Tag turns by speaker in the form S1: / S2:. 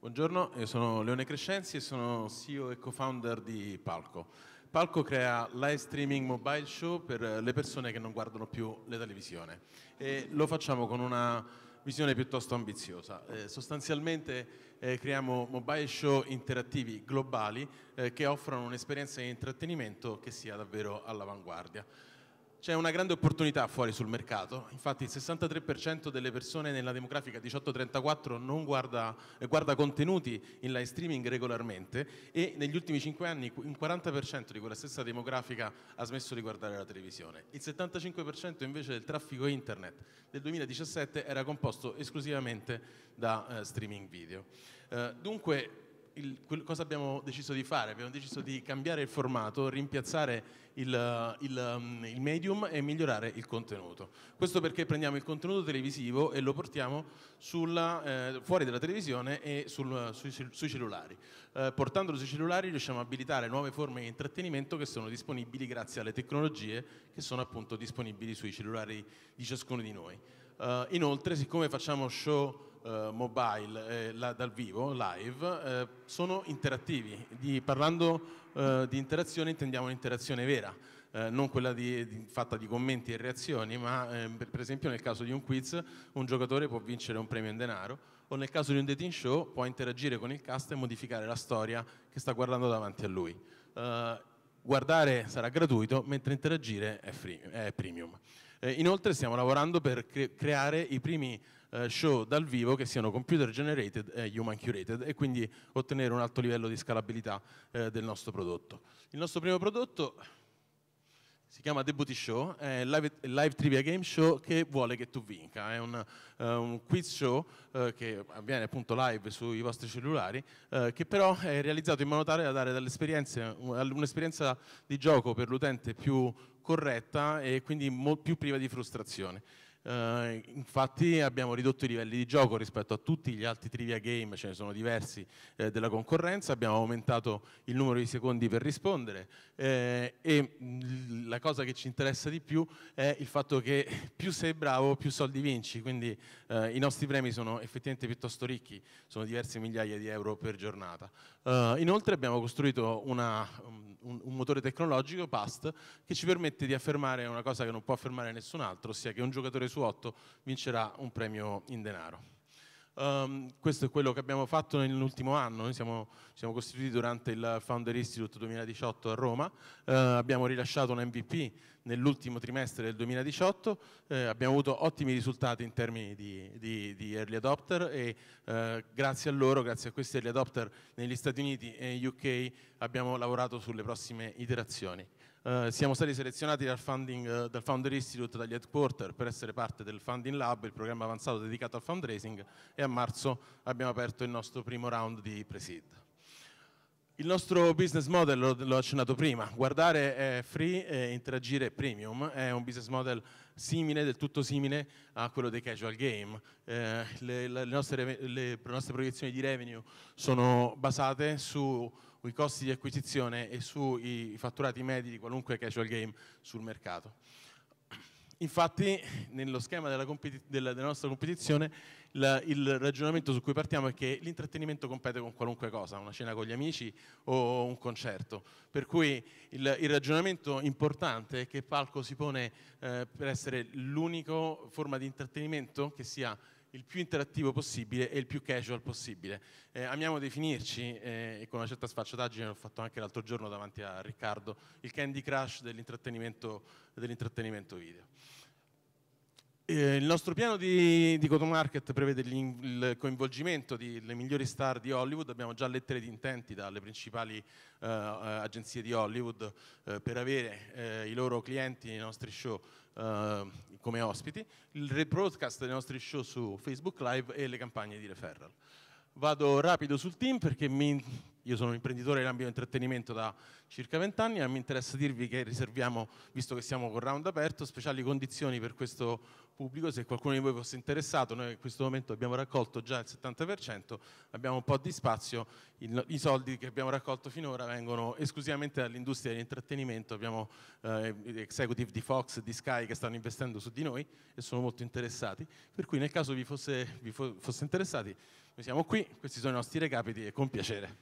S1: Buongiorno, io eh, sono Leone Crescenzi e sono CEO e co-founder di Palco. Palco crea live streaming mobile show per eh, le persone che non guardano più la televisione e lo facciamo con una visione piuttosto ambiziosa. Eh, sostanzialmente eh, creiamo mobile show interattivi globali eh, che offrono un'esperienza di intrattenimento che sia davvero all'avanguardia. C'è una grande opportunità fuori sul mercato, infatti il 63% delle persone nella demografica 18-34 non guarda, eh, guarda, contenuti in live streaming regolarmente e negli ultimi 5 anni un 40% di quella stessa demografica ha smesso di guardare la televisione. Il 75% invece del traffico internet del 2017 era composto esclusivamente da eh, streaming video. Eh, dunque il, quel, cosa abbiamo deciso di fare? Abbiamo deciso di cambiare il formato, rimpiazzare il, il, mm, il, medium e migliorare il contenuto. Questo perché prendiamo il contenuto televisivo e lo portiamo sulla, eh, fuori dalla televisione e sul, sui, sui, cellulari. Eh, portandolo sui cellulari riusciamo a abilitare nuove forme di intrattenimento che sono disponibili grazie alle tecnologie che sono appunto disponibili sui cellulari di ciascuno di noi. Eh, inoltre, siccome facciamo show eh, mobile eh, la, dal vivo, live, eh, sono interattivi. Di, parlando eh, di interazione intendiamo un'interazione vera, eh, non quella di, di, fatta di commenti e reazioni, ma ehm, per esempio nel caso di un quiz un giocatore può vincere un premio in denaro o nel caso di un dating show può interagire con il cast e modificare la storia che sta guardando davanti a lui. guardare sarà gratuito, mentre interagire è, free, è premium. Eh, inoltre stiamo lavorando per cre creare i primi eh, show dal vivo che siano computer generated e human curated e quindi ottenere un alto livello di scalabilità eh, del nostro prodotto. Il nostro primo prodotto si chiama The Booty Show, è live, live trivia game show che vuole che tu vinca, è un, uh, un quiz show uh, che avviene appunto live sui vostri cellulari, uh, che però è realizzato in modo tale da dare un'esperienza di gioco per l'utente più corretta e quindi più priva di frustrazione. Uh, infatti abbiamo ridotto i livelli di gioco rispetto a tutti gli altri trivia game, ce ne sono diversi eh, della concorrenza, abbiamo aumentato il numero di secondi per rispondere eh, e cosa che ci interessa di più è il fatto che più sei bravo, più soldi vinci, quindi eh, i nostri premi sono effettivamente piuttosto ricchi, sono diverse migliaia di euro per giornata. Eh, inoltre abbiamo costruito una, un, un, motore tecnologico, PAST, che ci permette di affermare una cosa che non può affermare nessun altro, ossia che un giocatore su otto vincerà un premio in denaro. Um, questo è quello che abbiamo fatto nell'ultimo anno, noi siamo, siamo, costituiti durante il Founder Institute 2018 a Roma, uh, abbiamo rilasciato un MVP nell'ultimo trimestre del 2018 eh, abbiamo avuto ottimi risultati in termini di, di, di early adopter e eh, grazie a loro, grazie a questi early adopter negli Stati Uniti e in UK abbiamo lavorato sulle prossime iterazioni. Uh, siamo stati selezionati dal, funding, uh, dal, Founder Institute, dagli headquarter, per essere parte del Funding Lab, il programma avanzato dedicato al fundraising, e a marzo abbiamo aperto il nostro primo round di Presid. Il nostro business model, l'ho accennato prima, guardare è free e interagire è premium, è un business model simile, del tutto simile a quello dei casual game. Eh, le, le, nostre, le, nostre, proiezioni di revenue sono basate sui costi di acquisizione e sui fatturati medi di qualunque casual game sul mercato. Infatti nello schema della, della, della nostra competizione la, il ragionamento su cui partiamo è che l'intrattenimento compete con qualunque cosa, una cena con gli amici o un concerto, per cui il, il ragionamento importante è che Palco si pone eh, per essere l'unica forma di intrattenimento che sia il più interattivo possibile e il più casual possibile. Eh, amiamo definirci, eh, e con una certa sfacciataggine l'ho fatto anche l'altro giorno davanti a Riccardo, il Candy Crush dell'intrattenimento dell video. Eh, il nostro piano di, di go-to-market prevede il coinvolgimento delle migliori star di Hollywood, abbiamo già lettere di intenti dalle principali eh, agenzie di Hollywood eh, per avere eh, i loro clienti nei nostri show eh, come ospiti, il rebroadcast dei nostri show su Facebook Live e le campagne di referral. Vado rapido sul team perché mi, io sono un imprenditore nell'ambito intrattenimento da circa vent'anni e mi interessa dirvi che riserviamo, visto che siamo con round aperto, speciali condizioni per questo pubblico, se qualcuno di voi fosse interessato, noi in questo momento abbiamo raccolto già il 70%, abbiamo un po' di spazio, il, i soldi che abbiamo raccolto finora vengono esclusivamente dall'industria dell'intrattenimento, abbiamo eh, executive di Fox, di Sky che stanno investendo su di noi e sono molto interessati, per cui nel caso vi fosse, vi fo fosse interessati, noi siamo qui, questi sono i nostri recapiti e con piacere.